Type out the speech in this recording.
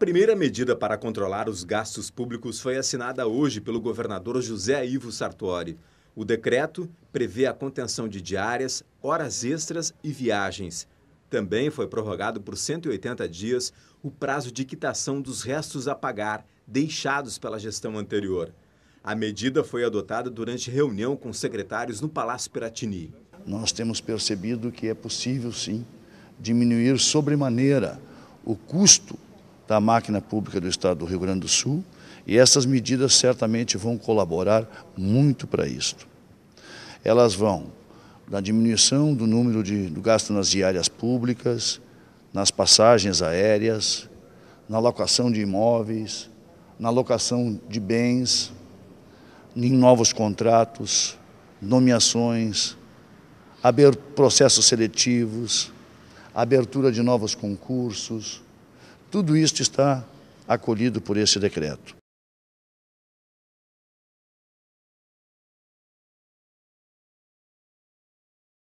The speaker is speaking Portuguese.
primeira medida para controlar os gastos públicos foi assinada hoje pelo governador José Ivo Sartori. O decreto prevê a contenção de diárias, horas extras e viagens. Também foi prorrogado por 180 dias o prazo de quitação dos restos a pagar deixados pela gestão anterior. A medida foi adotada durante reunião com secretários no Palácio Piratini. Nós temos percebido que é possível, sim, diminuir sobremaneira o custo da máquina pública do Estado do Rio Grande do Sul e essas medidas certamente vão colaborar muito para isto. Elas vão da diminuição do número de, do gasto nas diárias públicas, nas passagens aéreas, na locação de imóveis, na locação de bens, em novos contratos, nomeações, processos seletivos, abertura de novos concursos, tudo isto está acolhido por esse decreto.